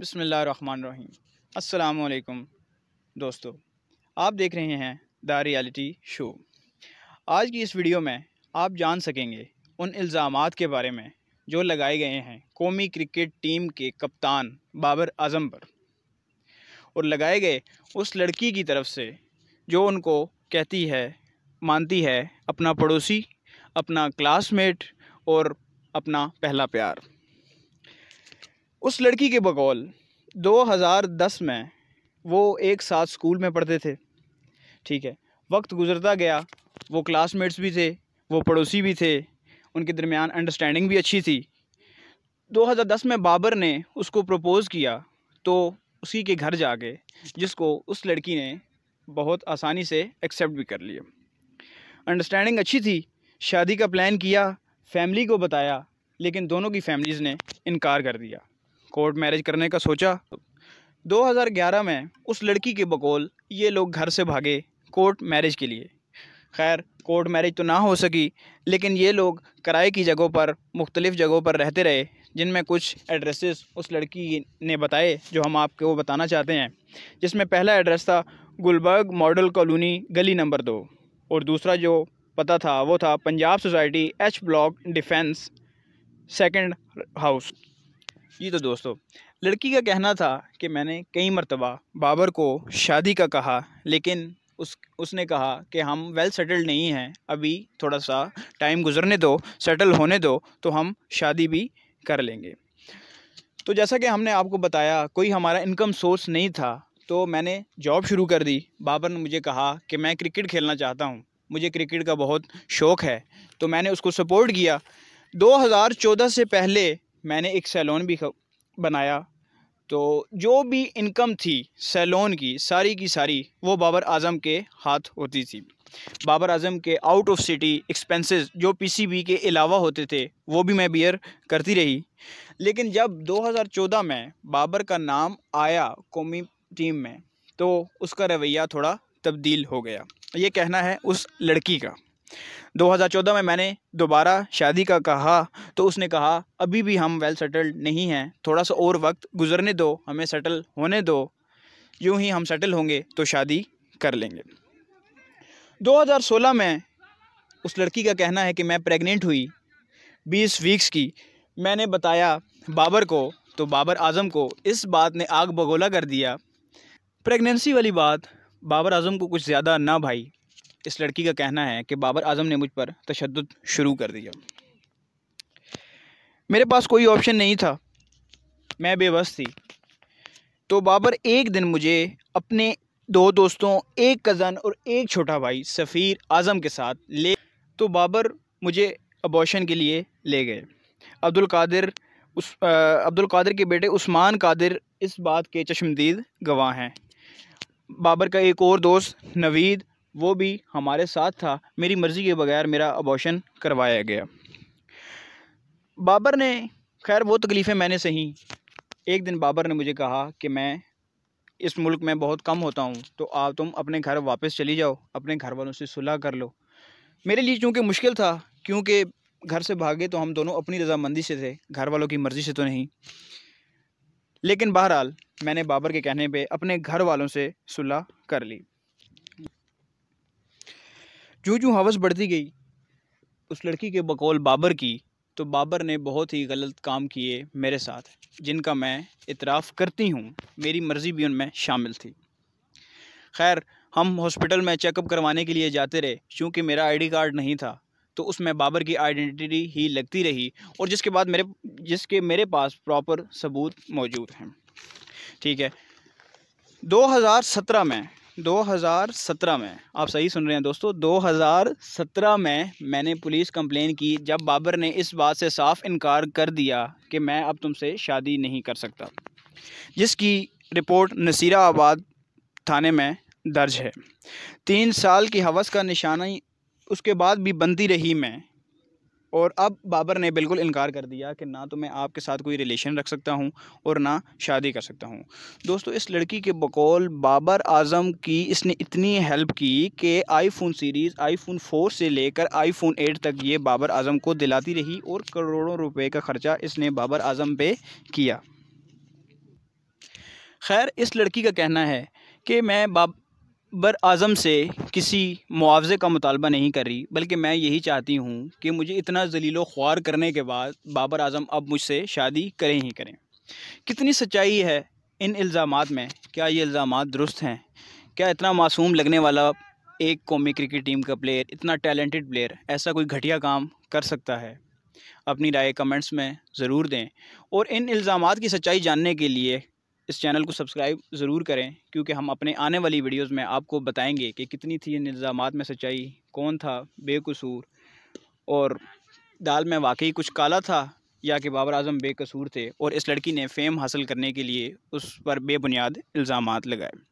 बसमीम अल्लाम दोस्तों आप देख रहे हैं द रियलिटी शो आज की इस वीडियो में आप जान सकेंगे उन इल्ज़ाम के बारे में जो लगाए गए हैं कौमी क्रिकेट टीम के कप्तान बाबर आजम पर और लगाए गए उस लड़की की तरफ से जो उनको कहती है मानती है अपना पड़ोसी अपना क्लासमेट और अपना पहला प्यार उस लड़की के बकौल 2010 में वो एक साथ स्कूल में पढ़ते थे ठीक है वक्त गुजरता गया वो क्लासमेट्स भी थे वो पड़ोसी भी थे उनके दरमियान अंडरस्टैंडिंग भी अच्छी थी 2010 में बाबर ने उसको प्रपोज़ किया तो उसी के घर जाके जिसको उस लड़की ने बहुत आसानी से एक्सेप्ट भी कर लिया अंडरस्टैंडिंग अच्छी थी शादी का प्लान किया फैमिली को बताया लेकिन दोनों की फैमिलीज़ ने इनकार कर दिया कोर्ट मैरिज करने का सोचा 2011 में उस लड़की के बकौल ये लोग घर से भागे कोर्ट मैरिज के लिए खैर कोर्ट मैरिज तो ना हो सकी लेकिन ये लोग किराए की जगहों पर मुख्तलिफ़ जगहों पर रहते रहे जिनमें कुछ एड्रेसेस उस लड़की ने बताए जो हम आपको बताना चाहते हैं जिसमें पहला एड्रेस था गुलबर्ग मॉडल कॉलोनी गली नंबर दो और दूसरा जो पता था वो था Punjab society H block defence second house जी तो दोस्तों लड़की का कहना था कि मैंने कई मरतबा बाबर को शादी का कहा लेकिन उस उसने कहा कि हम वेल सेटल्ड नहीं हैं अभी थोड़ा सा टाइम गुजरने दो सेटल होने दो तो हम शादी भी कर लेंगे तो जैसा कि हमने आपको बताया कोई हमारा इनकम सोर्स नहीं था तो मैंने जॉब शुरू कर दी बाबर ने मुझे कहा कि मैं क्रिकेट खेलना चाहता हूँ मुझे क्रिकेट का बहुत शौक़ है तो मैंने उसको सपोर्ट किया 2014 से पहले मैंने एक सैलून भी बनाया तो जो भी इनकम थी सैलून की सारी की सारी वो बाबर आजम के हाथ होती थी बाबर आजम के आउट ऑफ सिटी एक्सपेंसेस जो पीसीबी के अलावा होते थे वो भी मैं बियर करती रही लेकिन जब 2014 में बाबर का नाम आया कौमी टीम में तो उसका रवैया थोड़ा तब्दील हो गया ये कहना है उस लड़की का 2014 में मैंने दोबारा शादी का कहा तो उसने कहा अभी भी हम वेल सेटल्ड नहीं हैं थोड़ा सा और वक्त गुजरने दो हमें सेटल होने दो यूं ही हम सेटल होंगे तो शादी कर लेंगे 2016 में उस लड़की का कहना है कि मैं प्रेग्नेंट हुई 20 वीक्स की मैंने बताया बाबर को तो बाबर आजम को इस बात ने आग बगोला कर दिया प्रेगनेंसी वाली बात बाबर आजम को कुछ ज़्यादा ना भाई इस लड़की का कहना है कि बाबर आजम ने मुझ पर तशद शुरू कर दिया मेरे पास कोई ऑप्शन नहीं था मैं बेबस थी तो बाबर एक दिन मुझे अपने दो दोस्तों एक कज़न और एक छोटा भाई सफ़ीर आज़म के साथ ले तो बाबर मुझे अबॉशन के लिए ले गए अब्दुल कादिर उस अब्दुल कादिर के बेटे उस्मान कादिर इस बात के चश्मदीद गवाह हैं बाबर का एक और दोस्त नवीद वो भी हमारे साथ था मेरी मर्ज़ी के बगैर मेरा अबॉशन करवाया गया बाबर ने खैर वो तकलीफ़ें मैंने सही एक दिन बाबर ने मुझे कहा कि मैं इस मुल्क में बहुत कम होता हूँ तो आप तुम अपने घर वापस चली जाओ अपने घर वालों से सुलह कर लो मेरे लिए चूँकि मुश्किल था क्योंकि घर से भागे तो हम दोनों अपनी रजामंदी से थे घर वालों की मर्ज़ी से तो नहीं लेकिन बहरहाल मैंने बाबर के कहने पे अपने घर वालों से सुलह कर ली जो जो हवस बढ़ती गई उस लड़की के बकौल बाबर की तो बाबर ने बहुत ही गलत काम किए मेरे साथ जिनका मैं इतराफ़ करती हूँ मेरी मर्ज़ी भी उनमें शामिल थी खैर हम हॉस्पिटल में चेकअप करवाने के लिए जाते रहे क्योंकि मेरा आईडी कार्ड नहीं था तो उसमें बाबर की आइडेंटिटी ही लगती रही और जिसके बाद मेरे जिसके मेरे पास प्रॉपर सबूत मौजूद हैं ठीक है 2017 में 2017 में आप सही सुन रहे हैं दोस्तों 2017 में मैंने पुलिस कंप्लेन की जब बाबर ने इस बात से साफ इनकार कर दिया कि मैं अब तुमसे शादी नहीं कर सकता जिसकी रिपोर्ट नसीराबाद थाने में दर्ज है तीन साल की हवस का निशाना उसके बाद भी बनती रही मैं और अब बाबर ने बिल्कुल इनकार कर दिया कि ना तो मैं आपके साथ कोई रिलेशन रख सकता हूँ और ना शादी कर सकता हूँ दोस्तों इस लड़की के बकौल बाबर आजम की इसने इतनी हेल्प की कि आईफोन सीरीज़ आईफोन फोर से लेकर आईफोन एट तक ये बाबर आजम को दिलाती रही और करोड़ों रुपए का ख़र्चा इसने बाबर आजम पे किया खैर इस लड़की का कहना है कि मैं बाब बर आज़म से किसी मुआवजे का मुतालबा नहीं कर रही बल्कि मैं यही चाहती हूँ कि मुझे इतना जलीलो ख्वार करने के बाद बाबर आज़म अब मुझसे शादी करें ही करें कितनी सच्चाई है इन इल्ज़ाम में क्या ये इल्ज़ाम दुरुस्त हैं क्या इतना मासूम लगने वाला एक कौमी क्रिकेट टीम का प्लेयर इतना टैलेंटेड प्लेयर ऐसा कोई घटिया काम कर सकता है अपनी राय कमेंट्स में ज़रूर दें और इन इल्ज़ाम की सच्चाई जानने के लिए इस चैनल को सब्सक्राइब ज़रूर करें क्योंकि हम अपने आने वाली वीडियोज़ में आपको बताएंगे कि कितनी थी इन इल्ज़ाम में सच्चाई कौन था बेकसूर और दाल में वाकई कुछ काला था या कि बाबर आजम बेकसूर थे और इस लड़की ने फ़ेम हासिल करने के लिए उस पर बेबुनियाद इल्ज़ाम लगाए